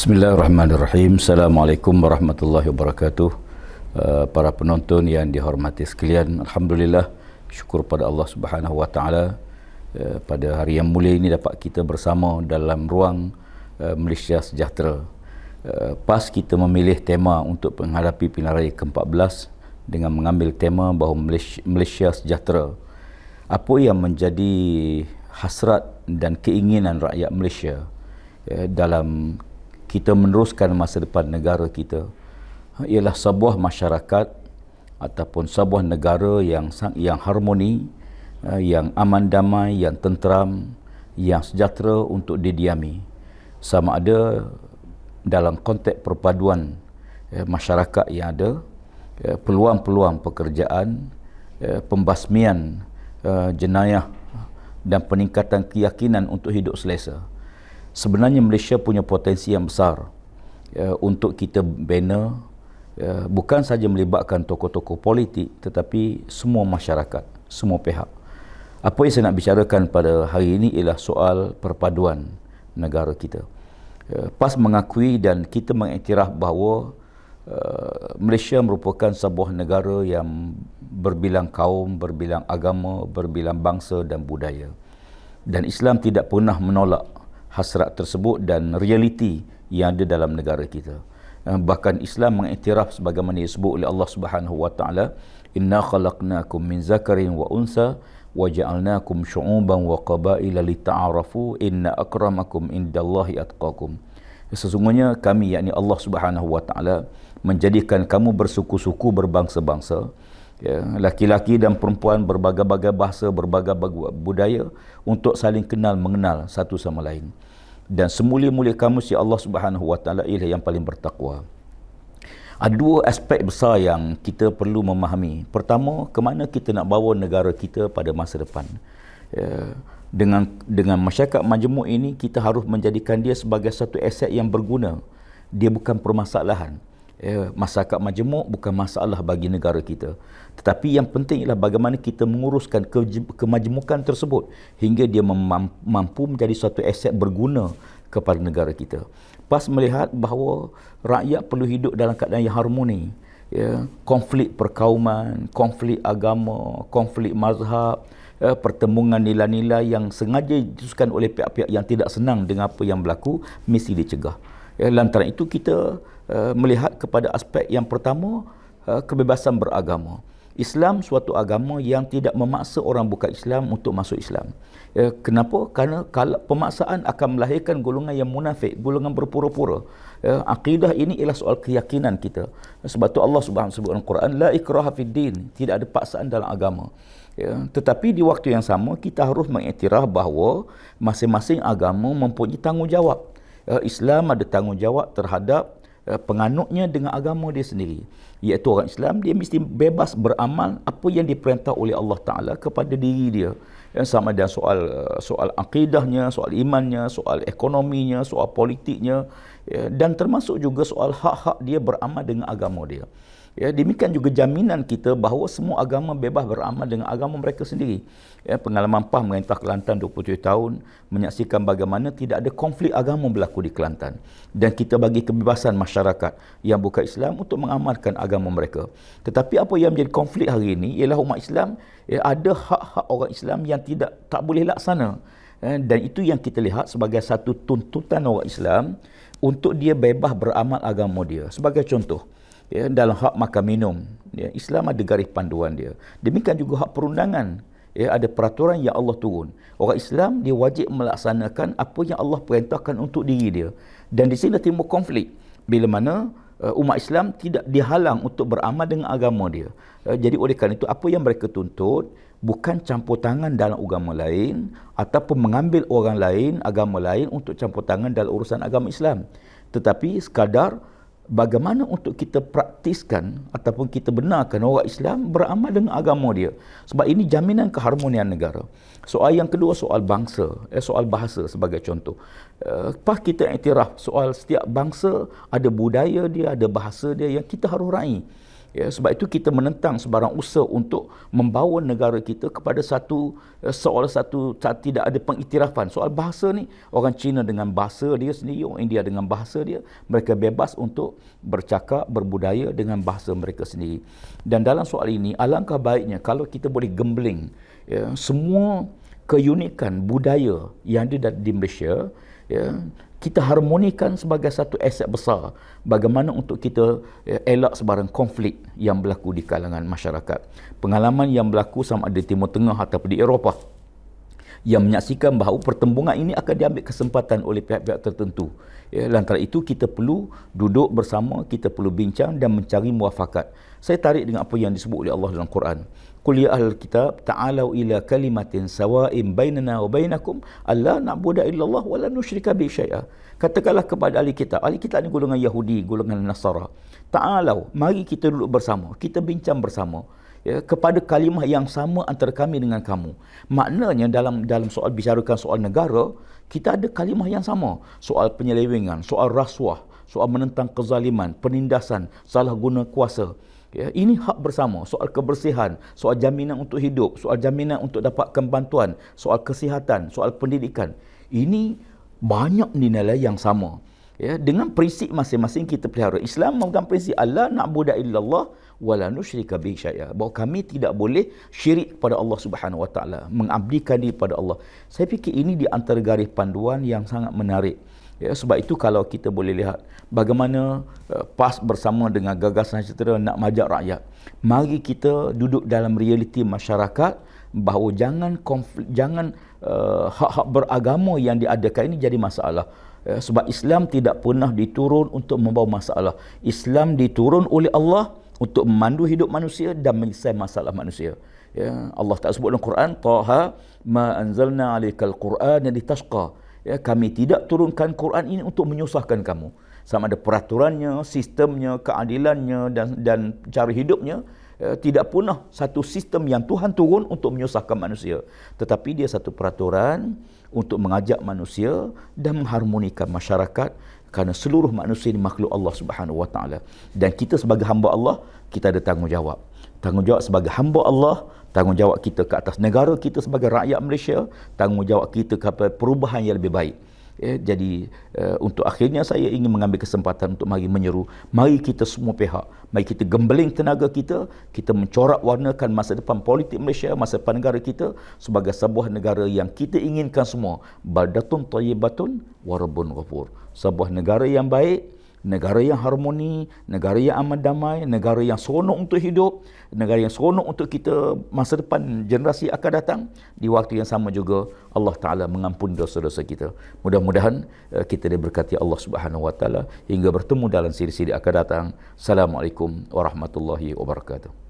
Bismillahirrahmanirrahim. Assalamualaikum warahmatullahi wabarakatuh. Uh, para penonton yang dihormati sekalian, alhamdulillah syukur pada Allah Subhanahu wa uh, pada hari yang mulia ini dapat kita bersama dalam ruang uh, Malaysia Sejahtera. pas kita memilih tema untuk menghadapi pilihan raya ke-14 dengan mengambil tema bahawa Malaysia, Sejahtera. Apa yang menjadi hasrat dan keinginan rakyat Malaysia dalam kita meneruskan masa depan negara kita ialah sebuah masyarakat ataupun sebuah negara yang yang harmoni eh, yang aman damai yang tenteram yang sejahtera untuk didiami sama ada dalam konteks perpaduan eh, masyarakat yang ada eh, peluang-peluang pekerjaan pembasmian jenayah dan peningkatan keyakinan untuk hidup selesa sebenarnya Malaysia punya potensi yang besar uh, untuk kita bina ya, uh, bukan saja melibatkan tokoh-tokoh politik tetapi semua masyarakat, semua pihak. Apa yang saya nak bicarakan pada hari ini ialah soal perpaduan negara kita. Uh, PAS mengakui dan kita mengiktiraf bahawa uh, Malaysia merupakan sebuah negara yang berbilang kaum, berbilang agama, berbilang bangsa dan budaya. Dan Islam tidak pernah menolak hasrat tersebut dan realiti yang ada dalam negara kita eh, bahkan Islam mengiktiraf sebagaimana disebut oleh Allah Subhanahu wa taala inna khalaqnakum min zakarin wa unsa waja'alnakum syu'uban wa qabaila lita'arafu inna akramakum indallahi atqakum sesungguhnya kami yakni Allah Subhanahu wa taala menjadikan kamu bersuku-suku berbangsa-bangsa ya, laki-laki dan perempuan berbagai-bagai bahasa, berbagai-bagai budaya untuk saling kenal mengenal satu sama lain. Dan semulia-mulia kamu si Allah Subhanahu Wa ialah yang paling bertakwa. Ada dua aspek besar yang kita perlu memahami. Pertama, ke mana kita nak bawa negara kita pada masa depan. Ya, dengan dengan masyarakat majmuk ini kita harus menjadikan dia sebagai satu aset yang berguna. Dia bukan permasalahan ya, masyarakat majemuk bukan masalah bagi negara kita tetapi yang penting ialah bagaimana kita menguruskan ke, kemajemukan tersebut hingga dia mampu menjadi suatu aset berguna kepada negara kita PAS melihat bahawa rakyat perlu hidup dalam keadaan yang harmoni ya, konflik perkauman, konflik agama, konflik mazhab ya, pertemuan nilai-nilai yang sengaja dituskan oleh pihak-pihak yang tidak senang dengan apa yang berlaku mesti dicegah Eh, lantaran itu kita eh, melihat kepada aspek yang pertama eh, kebebasan beragama Islam suatu agama yang tidak memaksa orang bukan Islam untuk masuk Islam. Eh, kenapa? Karena kalau pemaksaan akan melahirkan golongan yang munafik, golongan berpura-pura. Eh, akidah ini ialah soal keyakinan kita. Sebab tu Allah Subhanahu sebut dalam Quran la ikraha fid din, tidak ada paksaan dalam agama. Eh, tetapi di waktu yang sama kita harus mengiktiraf bahawa masing-masing agama mempunyai tanggungjawab uh, Islam ada tanggungjawab terhadap uh, penganutnya dengan agama dia sendiri iaitu orang Islam dia mesti bebas beramal apa yang diperintah oleh Allah taala kepada diri dia yang sama dengan soal eh, soal akidahnya, soal imannya, soal ekonominya, soal politiknya dan termasuk juga soal hak-hak dia beramal dengan agama dia. Ya, demikian juga jaminan kita bahawa semua agama bebas beramal dengan agama mereka sendiri. Ya, pengalaman PAH merintah Kelantan 27 tahun menyaksikan bagaimana tidak ada konflik agama berlaku di Kelantan. Dan kita bagi kebebasan masyarakat yang bukan Islam untuk mengamalkan agama mereka. Tetapi apa yang menjadi konflik hari ini ialah umat Islam ya, ada hak-hak orang Islam yang tidak tak boleh laksana. Ya, dan itu yang kita lihat sebagai satu tuntutan orang Islam untuk dia bebas beramal agama dia. Sebagai contoh, ya, dalam hak makan minum. Ya, Islam ada garis panduan dia. Demikian juga hak perundangan. Ya, ada peraturan yang Allah turun. Orang Islam dia wajib melaksanakan apa yang Allah perintahkan untuk diri dia. Dan di sini timbul konflik. Bila mana uh, umat Islam tidak dihalang untuk beramal dengan agama dia. Uh, jadi oleh kerana itu apa yang mereka tuntut bukan campur tangan dalam agama lain ataupun mengambil orang lain agama lain untuk campur tangan dalam urusan agama Islam. Tetapi sekadar bagaimana untuk kita praktiskan ataupun kita benarkan orang Islam beramal dengan agama dia sebab ini jaminan keharmonian negara soal yang kedua soal bangsa eh, soal bahasa sebagai contoh lepas eh, uh, kita iktiraf soal setiap bangsa ada budaya dia ada bahasa dia yang kita harus raih ya sebab itu kita menentang sebarang usaha untuk membawa negara kita kepada satu eh, soal satu tak tidak ada pengiktirafan soal bahasa ni orang Cina dengan bahasa dia sendiri orang India dengan bahasa dia mereka bebas untuk bercakap berbudaya dengan bahasa mereka sendiri dan dalam soal ini alangkah baiknya kalau kita boleh gembling ya, semua keunikan budaya yang ada di Malaysia ya, kita harmonikan sebagai satu aset besar bagaimana untuk kita eh, elak sebarang konflik yang berlaku di kalangan masyarakat pengalaman yang berlaku sama ada di timur tengah atau di Eropah yang menyaksikan bahawa pertembungan ini akan diambil kesempatan oleh pihak-pihak tertentu ya lantaran itu kita perlu duduk bersama kita perlu bincang dan mencari muafakat saya tarik dengan apa yang disebut oleh Allah dalam Quran Qul ya ahlul kitab ta'alu ila kalimatin sawa'in bainana wa bainakum alla na'budu illallah wa la nusyrika bi syai'a. Katakanlah kepada ahli kitab, ahli kitab ni golongan Yahudi, golongan Nasara. Ta'alu, mari kita duduk bersama, kita bincang bersama ya, kepada kalimah yang sama antara kami dengan kamu. Maknanya dalam dalam soal bicarakan soal negara, kita ada kalimah yang sama. Soal penyelewengan, soal rasuah, soal menentang kezaliman, penindasan, salah guna kuasa. Ya, ini hak bersama. Soal kebersihan, soal jaminan untuk hidup, soal jaminan untuk dapatkan bantuan, soal kesihatan, soal pendidikan. Ini banyak nilai yang sama. Ya, dengan prinsip masing-masing kita pelihara. Islam memegang prinsip Allah na'budu illallah wa la nusyrika bihi syai'a. Bahawa kami tidak boleh syirik kepada Allah Subhanahu wa taala, mengabdikan diri kepada Allah. Saya fikir ini di antara garis panduan yang sangat menarik. Ya, sebab itu kalau kita boleh lihat bagaimana uh, PAS bersama dengan gagasan sejahtera nak majak rakyat. Mari kita duduk dalam realiti masyarakat bahawa jangan konflik, jangan uh, hak-hak beragama yang diadakan ini jadi masalah. Ya, sebab Islam tidak pernah diturun untuk membawa masalah. Islam diturun oleh Allah untuk memandu hidup manusia dan menyelesaikan masalah manusia. Ya, Allah tak sebut dalam Quran, Taha ma anzalna alikal Quran yang ditashqa ya, kami tidak turunkan Quran ini untuk menyusahkan kamu sama ada peraturannya sistemnya keadilannya dan dan cara hidupnya eh, tidak punah satu sistem yang Tuhan turun untuk menyusahkan manusia tetapi dia satu peraturan untuk mengajak manusia dan mengharmonikan masyarakat kerana seluruh manusia ini makhluk Allah Subhanahu Wa dan kita sebagai hamba Allah kita ada tanggungjawab tanggungjawab sebagai hamba Allah tanggungjawab kita ke atas negara kita sebagai rakyat Malaysia, tanggungjawab kita kepada perubahan yang lebih baik. Eh, jadi eh, untuk akhirnya saya ingin mengambil kesempatan untuk mari menyeru, mari kita semua pihak, mari kita gembeling tenaga kita, kita mencorak warnakan masa depan politik Malaysia, masa depan negara kita sebagai sebuah negara yang kita inginkan semua. badatun tayyibatun warabun ghafur. Sebuah negara yang baik, negara yang harmoni, negara yang aman damai, negara yang seronok untuk hidup, negara yang seronok untuk kita masa depan generasi akan datang. Di waktu yang sama juga Allah Taala mengampun dosa-dosa kita. Mudah-mudahan eh, kita diberkati Allah Subhanahu Wa Taala hingga bertemu dalam siri-siri akan datang. Assalamualaikum warahmatullahi wabarakatuh.